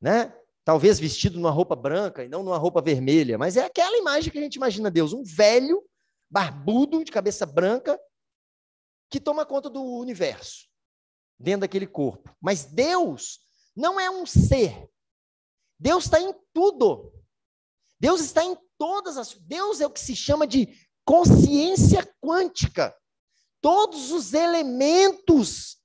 A: né? talvez vestido numa roupa branca e não numa roupa vermelha, mas é aquela imagem que a gente imagina Deus, um velho barbudo de cabeça branca que toma conta do universo dentro daquele corpo. Mas Deus não é um ser. Deus está em tudo. Deus está em todas as. Deus é o que se chama de consciência quântica. Todos os elementos,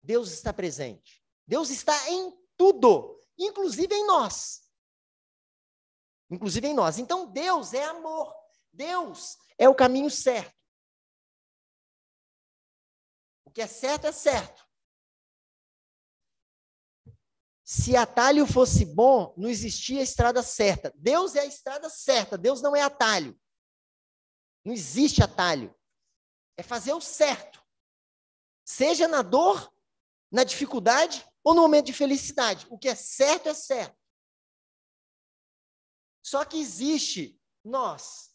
A: Deus está presente. Deus está em tudo inclusive em nós. Inclusive em nós. Então, Deus é
B: amor. Deus é o caminho certo.
A: O que é certo é certo. Se atalho fosse bom, não existia a estrada certa. Deus é a estrada certa, Deus não é atalho. Não existe atalho. É fazer o certo. Seja na dor, na dificuldade, ou no momento de felicidade. O que é certo é certo. Só que existe nós,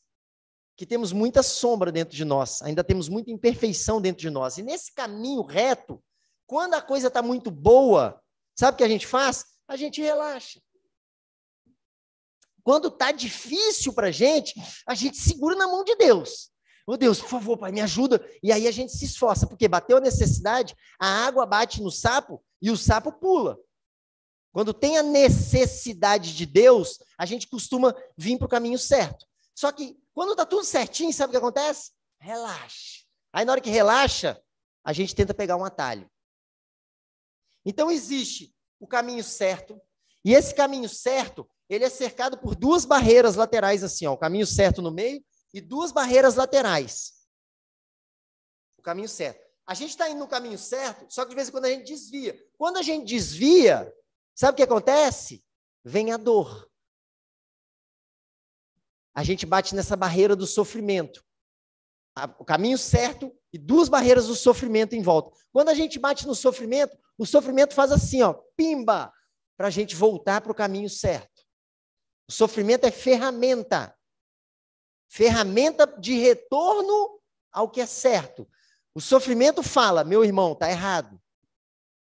A: que temos muita sombra dentro de nós, ainda temos muita imperfeição dentro de nós. E nesse caminho reto, quando a coisa está muito boa, sabe o que a gente faz? A gente relaxa. Quando está difícil para a gente, a gente segura na mão de Deus. Ô oh, Deus, por favor, Pai, me ajuda. E aí a gente se esforça, porque bateu a necessidade, a água bate no sapo, e o sapo pula. Quando tem a necessidade de Deus, a gente costuma vir para o caminho certo. Só que quando está tudo certinho, sabe o que acontece? Relaxa. Aí na hora que relaxa, a gente tenta pegar um atalho. Então existe o caminho certo, e esse caminho certo, ele é cercado por duas barreiras laterais assim, ó, o caminho certo no meio e duas barreiras laterais. O caminho certo. A gente está indo no caminho certo, só que de vez em quando a gente desvia. Quando a gente desvia, sabe o que acontece? Vem a dor. A gente bate nessa barreira do sofrimento. O caminho certo e duas barreiras do sofrimento em volta. Quando a gente bate no sofrimento, o sofrimento faz assim, ó, pimba, para a gente voltar para o caminho certo. O sofrimento é ferramenta. Ferramenta de retorno ao que é certo. O sofrimento fala, meu irmão, está errado.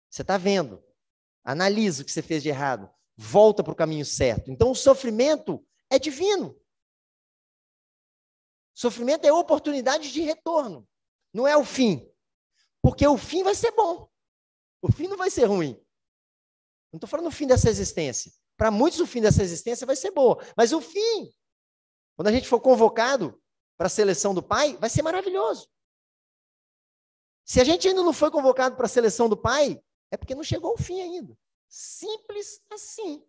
A: Você está vendo. Analisa o que você fez de errado. Volta para o caminho certo. Então, o sofrimento é divino. Sofrimento é oportunidade de retorno. Não é o fim. Porque o fim vai ser bom. O fim não vai ser ruim. Não estou falando o fim dessa existência. Para muitos, o fim dessa existência vai ser boa. Mas o fim, quando a gente for convocado para a seleção do Pai, vai ser maravilhoso. Se a gente ainda não foi convocado para a seleção do Pai, é porque não chegou ao fim ainda. Simples assim.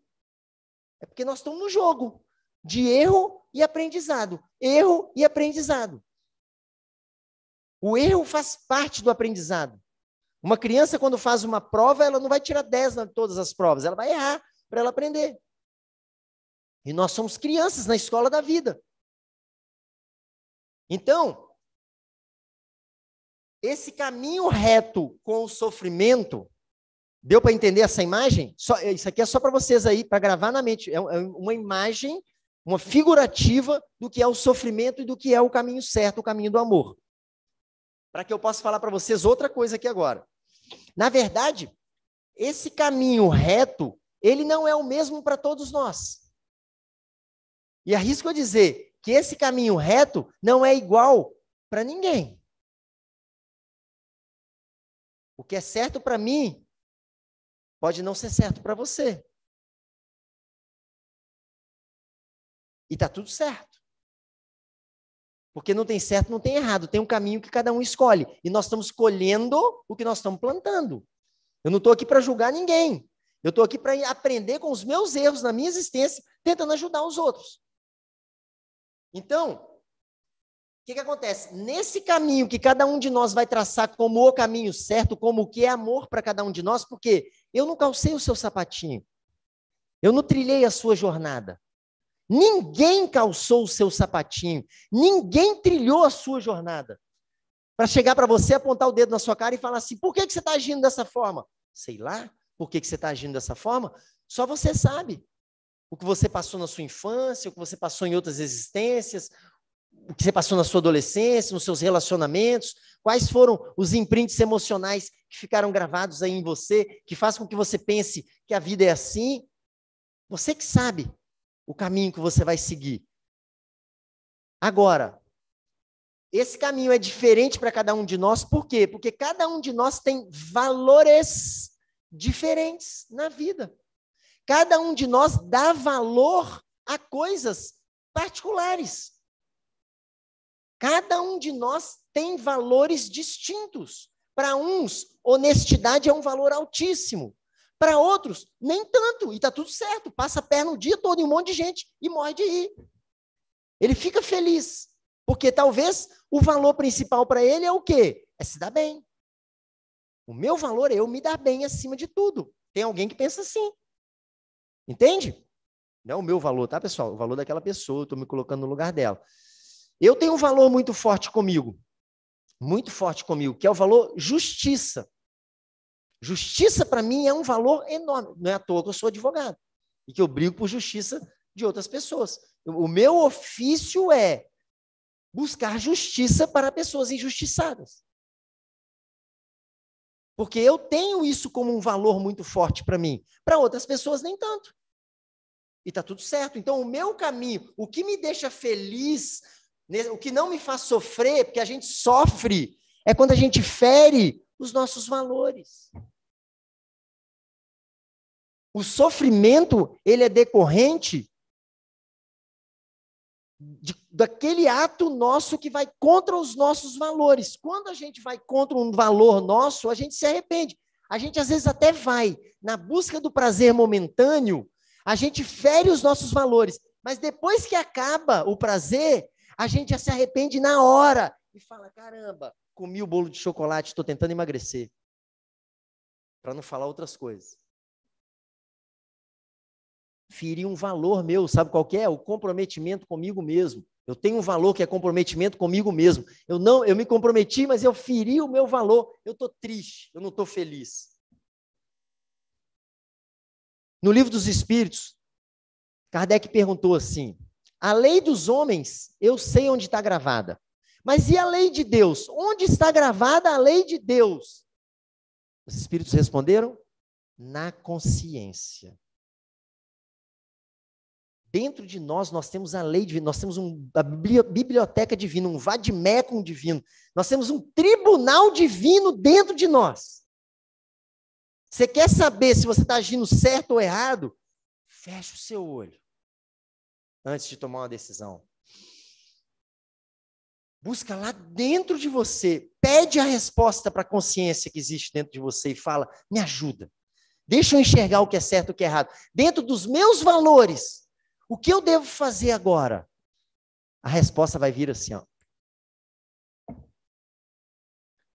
A: É porque nós estamos no jogo de erro e aprendizado. Erro e aprendizado. O erro faz parte do aprendizado. Uma criança, quando faz uma prova, ela não vai tirar 10 em todas as provas, ela vai errar para ela aprender. E nós somos crianças na escola da vida.
B: Então, esse caminho
A: reto com o sofrimento, deu para entender essa imagem? Só, é, isso aqui é só para vocês aí, para gravar na mente. É, é uma imagem, uma figurativa do que é o sofrimento e do que é o caminho certo, o caminho do amor. Para que eu possa falar para vocês outra coisa aqui agora. Na verdade, esse caminho reto, ele não é o mesmo para todos nós. E arrisco a dizer que esse
B: caminho reto não é igual para ninguém. O que é certo para mim pode não ser certo para você. E tá tudo certo.
A: Porque não tem certo, não tem errado, tem um caminho que cada um escolhe. E nós estamos colhendo o que nós estamos plantando. Eu não estou aqui para julgar ninguém. Eu estou aqui para aprender com os meus erros na minha existência, tentando ajudar os outros. Então, o que, que acontece? Nesse caminho que cada um de nós vai traçar como o caminho certo, como o que é amor para cada um de nós, porque eu não calcei o seu sapatinho, eu não trilhei a sua jornada. Ninguém calçou o seu sapatinho, ninguém trilhou a sua jornada. Para chegar para você, apontar o dedo na sua cara e falar assim: por que, que você está agindo dessa forma? Sei lá, por que, que você está agindo dessa forma? Só você sabe o que você passou na sua infância, o que você passou em outras existências, o que você passou na sua adolescência, nos seus relacionamentos, quais foram os imprints emocionais que ficaram gravados aí em você, que faz com que você pense que a vida é assim. Você que sabe o caminho que você vai seguir. Agora, esse caminho é diferente para cada um de nós, por quê? Porque cada um de nós tem valores diferentes na vida. Cada um de nós dá valor a coisas particulares. Cada um de nós tem valores distintos. Para uns, honestidade é um valor altíssimo. Para outros, nem tanto, e está tudo certo. Passa a perna o dia todo em um monte de gente e morre de rir. Ele fica feliz, porque talvez o valor principal para ele é o quê? É se dar bem. O meu valor é eu me dar bem acima de tudo. Tem alguém que pensa assim. Entende? Não é o meu valor, tá, pessoal? O valor daquela pessoa, eu estou me colocando no lugar dela. Eu tenho um valor muito forte comigo, muito forte comigo, que é o valor justiça. Justiça para mim é um valor enorme. Não é à toa que eu sou advogado e que eu brigo por justiça de outras pessoas. O meu ofício é buscar justiça para pessoas injustiçadas. Porque eu tenho isso como um valor muito forte para mim. Para outras pessoas, nem tanto. E está tudo certo. Então, o meu caminho, o que me deixa feliz o que não me faz sofrer, porque a gente sofre, é quando a gente fere os nossos valores. O sofrimento, ele é decorrente de, daquele ato nosso que vai contra os nossos valores. Quando a gente vai contra um valor nosso, a gente se arrepende. A gente às vezes até vai na busca do prazer momentâneo, a gente fere os nossos valores, mas depois que acaba o prazer, a gente já se arrepende na hora e
B: fala: caramba,
A: comi o bolo de chocolate, estou tentando emagrecer. Para não falar outras coisas. Ferir um valor meu, sabe qual é? O comprometimento comigo mesmo. Eu tenho um valor que é comprometimento comigo mesmo. Eu não, eu me comprometi, mas eu feri o meu valor. Eu estou triste, eu não estou feliz. No livro dos Espíritos, Kardec perguntou assim: a lei dos homens, eu sei onde está gravada. Mas e a lei de Deus? Onde está gravada a lei de Deus? Os espíritos responderam: na consciência. Dentro de nós, nós temos a lei divina, nós temos um, a biblioteca divina, um vadimecum divino, nós temos um tribunal divino dentro de nós. Você quer saber se você está agindo certo ou errado? Feche o seu olho antes de tomar uma decisão. Busca lá dentro de você, pede a resposta para a consciência que existe dentro de você e fala: me ajuda. Deixa eu enxergar o que é certo e o que é errado. Dentro dos meus valores, o que eu devo fazer agora? A resposta vai vir assim, ó.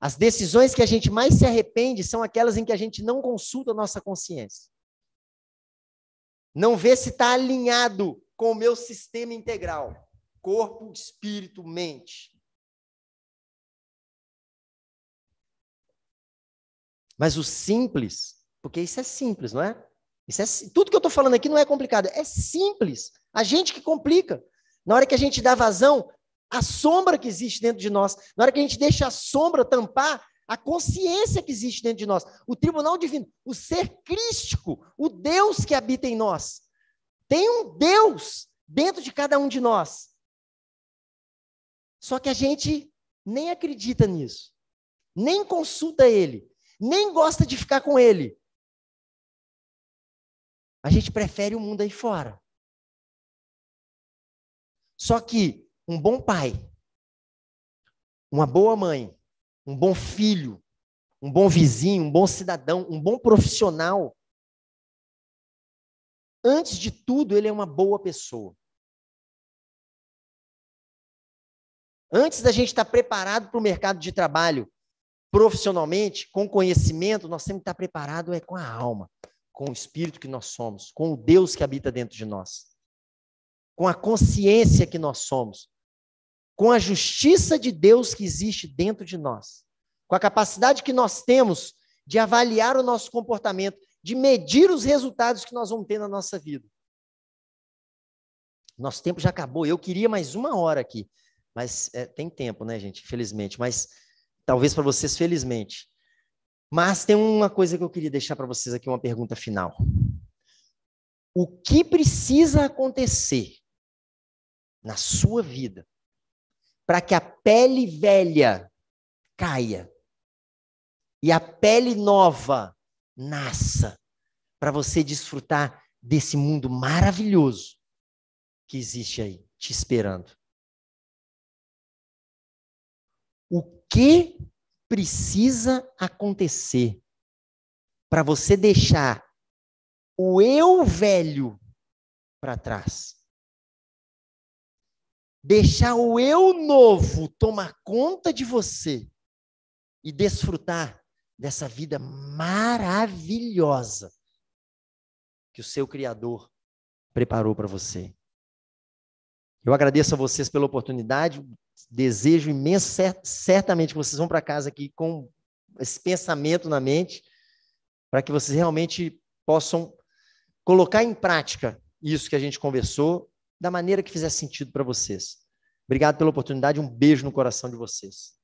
A: As decisões que a gente mais se arrepende são aquelas em que a gente não consulta a nossa consciência. Não vê se está alinhado com o meu sistema integral: corpo,
B: espírito, mente.
A: Mas o simples, porque isso é simples, não é? Isso é tudo que eu estou falando aqui não é complicado, é simples. A gente que complica. Na hora que a gente dá vazão, a sombra que existe dentro de nós, na hora que a gente deixa a sombra tampar a consciência que existe dentro de nós, o tribunal divino, o ser crístico, o Deus que habita em nós. Tem um Deus dentro de cada um de nós. Só que a gente nem acredita nisso, nem consulta
B: ele, nem gosta de ficar com ele. A gente prefere o mundo aí fora. Só que um bom pai, uma boa mãe, um bom filho, um bom vizinho, um bom cidadão, um bom profissional, Antes de tudo, ele é uma boa pessoa.
A: Antes da gente estar preparado para o mercado de trabalho profissionalmente, com conhecimento, nós temos que estar preparado é com a alma, com o espírito que nós somos, com o Deus que habita dentro de nós, com a consciência que nós somos, com a justiça de Deus que existe dentro de nós, com a capacidade que nós temos de avaliar o nosso comportamento de medir os resultados que nós vamos ter na nossa vida. Nosso tempo já acabou. Eu queria mais uma hora aqui, mas é, tem tempo, né, gente? Infelizmente, mas talvez para vocês, felizmente. Mas tem uma coisa que eu queria deixar para vocês aqui, uma pergunta final. O que precisa acontecer na sua vida para que a pele velha caia e a pele nova nasça para você desfrutar desse mundo maravilhoso que existe aí, te esperando.
B: O que precisa acontecer para você deixar o eu
A: velho para trás? Deixar o eu novo tomar conta de você e desfrutar dessa vida maravilhosa que o seu Criador preparou para você. Eu agradeço a vocês pela oportunidade, desejo imenso, certamente que vocês vão para casa aqui com esse pensamento na mente, para que vocês realmente possam colocar em prática isso que a gente conversou da maneira que fizer sentido para vocês. Obrigado pela oportunidade, um beijo no coração de vocês.